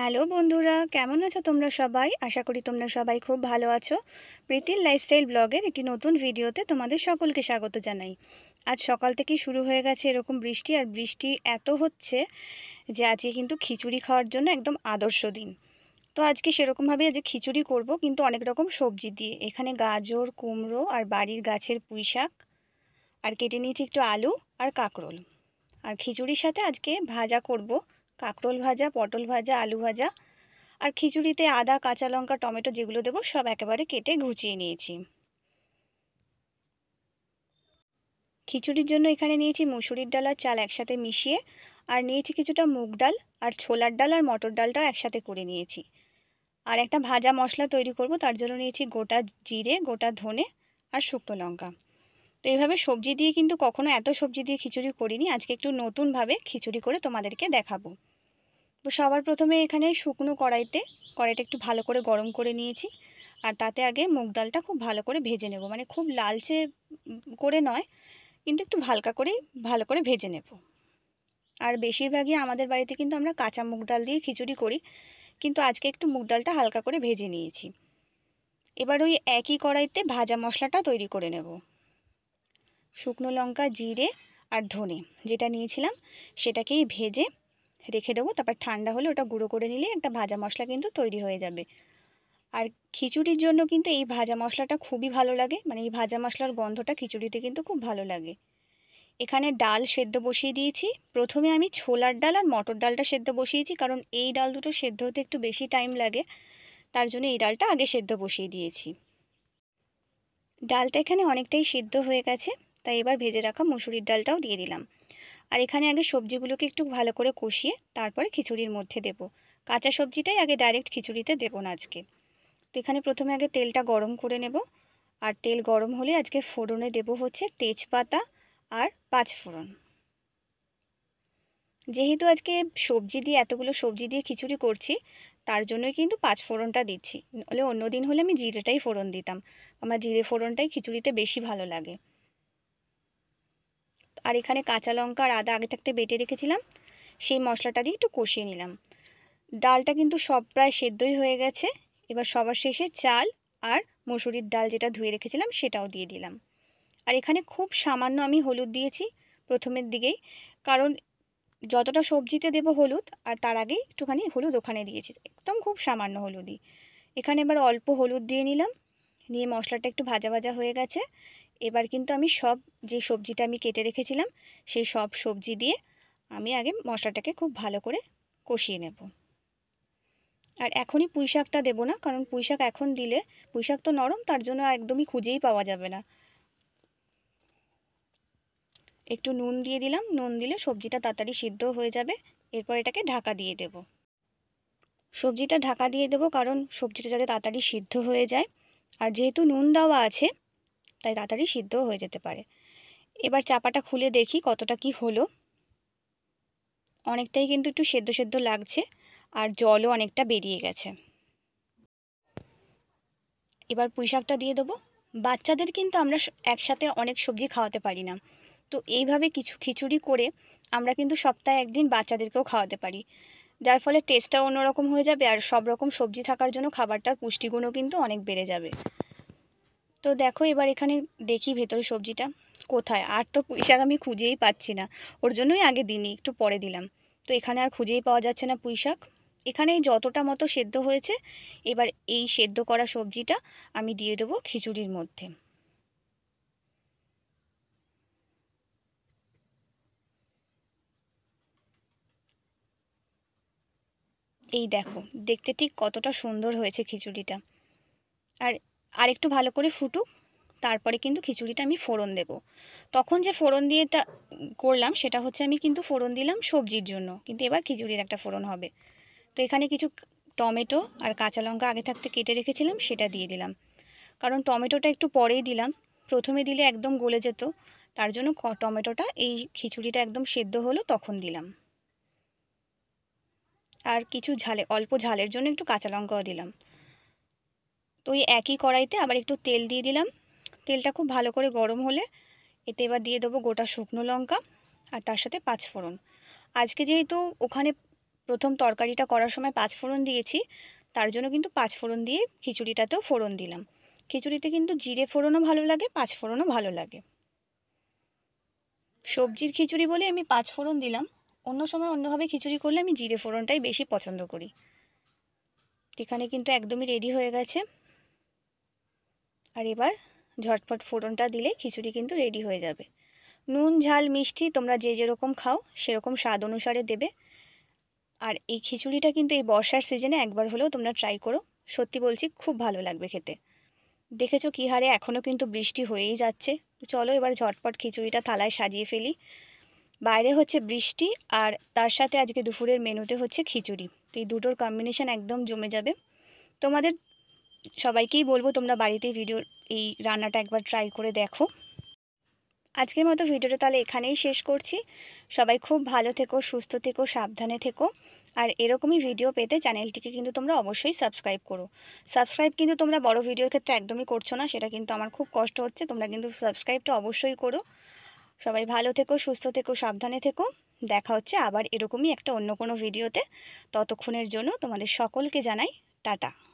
hello বন্ধুরা কেমন আছো তোমরা সবাই আশা করি তোমরা সবাই খুব ভালো আছো প্রীতির লাইফস্টাইল ব্লগের একটি নতুন ভিডিওতে তোমাদের সকলকে স্বাগত জানাই আজ সকাল থেকেই শুরু হয়ে গেছে এরকম বৃষ্টি আর বৃষ্টি এত হচ্ছে যে আজকে কিন্তু খিচুড়ি খাওয়ার জন্য একদম আদর্শ দিন তো আজকে সেরকমভাবে আজকে খিচুড়ি করব কিন্তু অনেক রকম সবজি দিয়ে এখানে গাজর কুমড়ো আর বাড়ির গাছের পুঁই শাক আর কেটে নিয়েছি একটু আলু আর কাঁকরোল আর খিচুড়ির সাথে আজকে ভাজা করবো কাঁকরোল ভাজা পটল ভাজা আলু ভাজা আর খিচুড়িতে আদা কাঁচা লঙ্কা টমেটো যেগুলো দেবো সব একেবারে কেটে ঘুচিয়ে নিয়েছি খিচুড়ির জন্য এখানে নিয়েছি মুসুরির ডাল আর চাল একসাথে মিশিয়ে আর নিয়েছি কিছুটা মুগ ডাল আর ছোলার ডাল আর মটর ডালটাও একসাথে করে নিয়েছি আর একটা ভাজা মশলা তৈরি করব তার জন্য নিয়েছি গোটা জিরে গোটা ধনে আর শুকনো লঙ্কা তো এইভাবে সবজি দিয়ে কিন্তু কখনো এত সবজি দিয়ে খিচুড়ি করিনি আজকে একটু নতুনভাবে খিচুড়ি করে তোমাদেরকে দেখাবো তো সবার প্রথমে এখানে শুকনো কড়াইতে কড়াইটা একটু ভালো করে গরম করে নিয়েছি আর তাতে আগে মুগ ডালটা খুব ভালো করে ভেজে নেব মানে খুব লালচে করে নয় কিন্তু একটু হালকা করেই ভালো করে ভেজে নেব আর বেশিরভাগই আমাদের বাড়িতে কিন্তু আমরা কাঁচা মুগ ডাল দিয়ে খিচুড়ি করি কিন্তু আজকে একটু মুগ ডালটা হালকা করে ভেজে নিয়েছি এবার ওই একই কড়াইতে ভাজা মশলাটা তৈরি করে নেব শুকনো লঙ্কা জিরে আর ধনে যেটা নিয়েছিলাম সেটাকেই ভেজে রেখে দেবো তারপর ঠান্ডা হলে ওটা গুঁড়ো করে নিলে একটা ভাজা মশলা কিন্তু তৈরি হয়ে যাবে আর খিচুড়ির জন্য কিন্তু এই ভাজা মশলাটা খুবই ভালো লাগে মানে এই ভাজা মশলার গন্ধটা খিচুড়িতে কিন্তু খুব ভালো লাগে এখানে ডাল সেদ্ধ বসিয়ে দিয়েছি প্রথমে আমি ছোলার ডাল আর মটর ডালটা সেদ্ধ বসিয়েছি কারণ এই ডাল দুটো সেদ্ধ হতে একটু বেশি টাইম লাগে তার জন্য এই ডালটা আগে সেদ্ধ বসিয়ে দিয়েছি ডালটা এখানে অনেকটাই সেদ্ধ হয়ে গেছে তাই এবার ভেজে রাখা মুসুরির ডালটাও দিয়ে দিলাম আর এখানে আগে সবজিগুলোকে একটু ভালো করে কষিয়ে তারপরে খিচুড়ির মধ্যে দেব কাঁচা সবজিটাই আগে ডাইরেক্ট খিচুড়িতে দেবো না আজকে তো এখানে প্রথমে আগে তেলটা গরম করে নেব আর তেল গরম হলে আজকে ফোড়নে দেব হচ্ছে তেজপাতা আর পাঁচ ফোড়ন যেহেতু আজকে সবজি দিয়ে এতগুলো সবজি দিয়ে খিচুড়ি করছি তার জন্যই কিন্তু পাঁচ ফোড়নটা দিচ্ছি নাহলে অন্য দিন হলে আমি জিরেটাই ফোড়ন দিতাম আমার জিরে ফোড়নটাই খিচুড়িতে বেশি ভালো লাগে আর এখানে কাঁচা লঙ্কা আর আদা আগে থাকতে বেটে রেখেছিলাম সেই মশলাটা দিয়ে একটু কষিয়ে নিলাম ডালটা কিন্তু সব প্রায় সেদ্ধই হয়ে গেছে এবার সবার শেষে চাল আর মুসুরির ডাল যেটা ধুয়ে রেখেছিলাম সেটাও দিয়ে দিলাম আর এখানে খুব সামান্য আমি হলুদ দিয়েছি প্রথমের দিকেই কারণ যতটা সবজিতে দেব হলুদ আর তার আগেই একটুখানি হলুদ ওখানে দিয়েছি একদম খুব সামান্য হলুদই এখানে এবার অল্প হলুদ দিয়ে নিলাম নিয়ে মশলাটা একটু ভাজা ভাজা হয়ে গেছে এবার কিন্তু আমি সব যে সবজিটা আমি কেটে রেখেছিলাম সেই সব সবজি দিয়ে আমি আগে মশলাটাকে খুব ভালো করে কষিয়ে নেব আর এখনই পুঁই শাকটা দেবো না কারণ পুঁই শাক এখন দিলে পুঁই শাক তো নরম তার জন্য একদমই খুঁজেই পাওয়া যাবে না একটু নুন দিয়ে দিলাম নুন দিলে সবজিটা তাড়াতাড়ি সিদ্ধ হয়ে যাবে এরপর এটাকে ঢাকা দিয়ে দেব সবজিটা ঢাকা দিয়ে দেব কারণ সবজিটা যাতে তাড়াতাড়ি সিদ্ধ হয়ে যায় আর যেহেতু নুন দেওয়া আছে তাই তাড়াতাড়ি সিদ্ধ হয়ে যেতে পারে এবার চাপাটা খুলে দেখি কতটা কি হলো অনেকটাই কিন্তু একটু সেদ্ধ সেদ্ধ লাগছে আর জলও অনেকটা বেরিয়ে গেছে এবার পুঁই শাকটা দিয়ে দেবো বাচ্চাদের কিন্তু আমরা একসাথে অনেক সবজি খাওয়াতে পারি না তো এইভাবে কিছু খিচুড়ি করে আমরা কিন্তু সপ্তাহে একদিন বাচ্চাদেরকেও খাওয়াতে পারি যার ফলে টেস্টটা অন্যরকম হয়ে যাবে আর সব রকম সবজি থাকার জন্য খাবারটার পুষ্টিগুণও কিন্তু অনেক বেড়ে যাবে তো দেখো এবার এখানে দেখি ভেতরে সবজিটা কোথায় আর তো পুঁই শাক আমি খুঁজেই পাচ্ছি না ওর জন্যই আগে দিনই একটু পরে দিলাম তো এখানে আর খুঁজেই পাওয়া যাচ্ছে না পুঁই শাক এখানে যতটা মতো সেদ্ধ হয়েছে এবার এই সেদ্ধ করা সবজিটা আমি দিয়ে দেবো খিচুড়ির মধ্যে এই দেখো দেখতে ঠিক কতটা সুন্দর হয়েছে খিচুড়িটা আর আর একটু ভালো করে ফুটুক তারপরে কিন্তু খিচুড়িটা আমি ফোড়ন দেব তখন যে ফোড়ন দিয়েটা করলাম সেটা হচ্ছে আমি কিন্তু ফোড়ন দিলাম সবজির জন্য কিন্তু এবার খিচুড়ির একটা ফোড়ন হবে তো এখানে কিছু টমেটো আর কাঁচা লঙ্কা আগে থাকতে কেটে রেখেছিলাম সেটা দিয়ে দিলাম কারণ টমেটোটা একটু পরেই দিলাম প্রথমে দিলে একদম গলে যেত তার জন্য টমেটোটা এই খিচুড়িটা একদম সেদ্ধ হলো তখন দিলাম আর কিছু ঝালে অল্প ঝালের জন্য একটু কাঁচা লঙ্কাও দিলাম তো ওই একই কড়াইতে আবার একটু তেল দিয়ে দিলাম তেলটা খুব ভালো করে গরম হলে এতে এবার দিয়ে দেবো গোটা শুকনো লঙ্কা আর তার সাথে পাঁচ ফোড়ন আজকে যেহেতু ওখানে প্রথম তরকারিটা করার সময় পাঁচ ফোড়ন দিয়েছি তার জন্য কিন্তু পাঁচ ফোড়ন দিয়ে খিচুড়িটাতেও ফোড়ন দিলাম খিচুড়িতে কিন্তু জিরে ফোড়নও ভালো লাগে পাঁচ ফোড়নও ভালো লাগে সবজির খিচুড়ি বলে আমি পাঁচ ফোড়ন দিলাম অন্য সময় অন্যভাবে খিচুড়ি করলে আমি জিরে ফোড়নটাই বেশি পছন্দ করি এখানে কিন্তু একদমই রেডি হয়ে গেছে আর এবার ঝটপট ফোড়নটা দিলে খিচুড়ি কিন্তু রেডি হয়ে যাবে নুন ঝাল মিষ্টি তোমরা যে যেরকম খাও সেরকম স্বাদ অনুসারে দেবে আর এই খিচুড়িটা কিন্তু এই বর্ষার সিজনে একবার হলেও তোমরা ট্রাই করো সত্যি বলছি খুব ভালো লাগবে খেতে দেখেছো কী হারে এখনও কিন্তু বৃষ্টি হয়েই যাচ্ছে চলো এবার ঝটপট খিচুড়িটা থালায় সাজিয়ে ফেলি বাইরে হচ্ছে বৃষ্টি আর তার সাথে আজকে দুপুরের মেনুতে হচ্ছে খিচুড়ি তো এই দুটোর কম্বিনেশান একদম জমে যাবে তোমাদের সবাইকেই বলবো তোমরা বাড়িতে ভিডিও এই রান্নাটা একবার ট্রাই করে দেখো আজকের মতো ভিডিওটা তাহলে এখানেই শেষ করছি সবাই খুব ভালো থেকো সুস্থ থেকো সাবধানে থেকো আর এরকমই ভিডিও পেতে চ্যানেলটিকে কিন্তু তোমরা অবশ্যই সাবস্ক্রাইব করো সাবস্ক্রাইব কিন্তু তোমরা বড় ভিডিওর ক্ষেত্রে একদমই করছো না সেটা কিন্তু আমার খুব কষ্ট হচ্ছে তোমরা কিন্তু সাবস্ক্রাইবটা অবশ্যই করো সবাই ভালো থেকো সুস্থ থেকো সাবধানে থেকো দেখা হচ্ছে আবার এরকমই একটা অন্য কোনো ভিডিওতে ততক্ষণের জন্য তোমাদের সকলকে জানাই টাটা